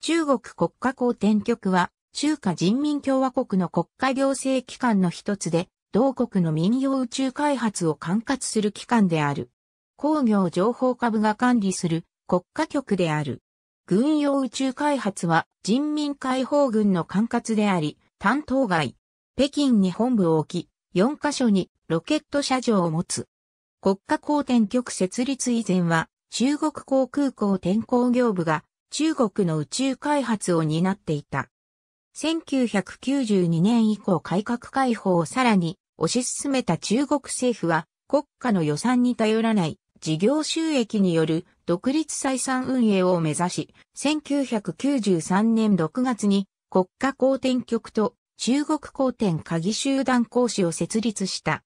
中国国家公転局は、中華人民共和国の国家行政機関の一つで、同国の民用宇宙開発を管轄する機関である。工業情報科部が管理する国家局である。軍用宇宙開発は人民解放軍の管轄であり、担当外、北京に本部を置き、4カ所にロケット車場を持つ。国家公転局設立以前は、中国航空港転候業部が中国の宇宙開発を担っていた。1992年以降改革開放をさらに推し進めた中国政府は国家の予算に頼らない事業収益による独立採算運営を目指し、1993年6月に国家公転局と中国公転鍵集団講師を設立した。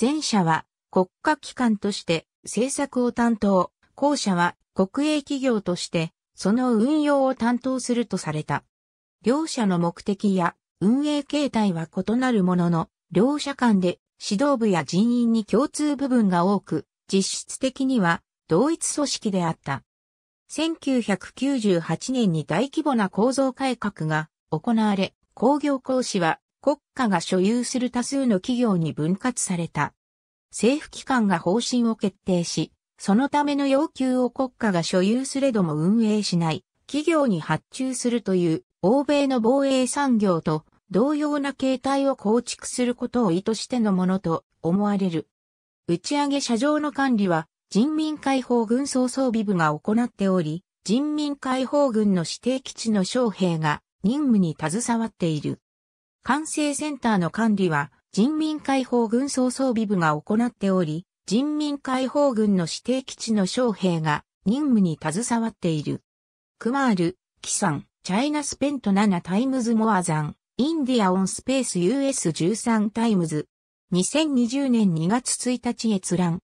前者は国家機関として政策を担当、後者は国営企業としてその運用を担当するとされた。両者の目的や運営形態は異なるものの、両者間で指導部や人員に共通部分が多く、実質的には同一組織であった。1998年に大規模な構造改革が行われ、工業工資は国家が所有する多数の企業に分割された。政府機関が方針を決定し、そのための要求を国家が所有すれども運営しない、企業に発注するという、欧米の防衛産業と同様な形態を構築することを意図してのものと思われる。打ち上げ車上の管理は人民解放軍総装備部が行っており、人民解放軍の指定基地の将兵が任務に携わっている。管制センターの管理は人民解放軍総装備部が行っており、人民解放軍の指定基地の将兵が任務に携わっている。クマール、キサン、チャイナスペント7タイムズモアザン、インディアオンスペース US13 タイムズ。2020年2月1日閲覧。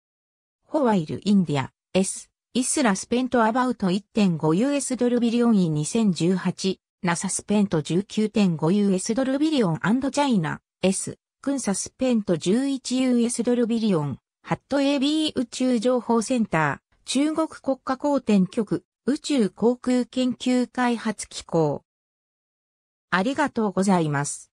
ホワイルインディア、S、イスラスペントアバウト 1.5US ドルビリオンイ2018、ナサスペント 19.5US ドルビリオンチャイナ、S、クンサスペント 11US ドルビリオン。ハット AB 宇宙情報センター、中国国家公転局、宇宙航空研究開発機構。ありがとうございます。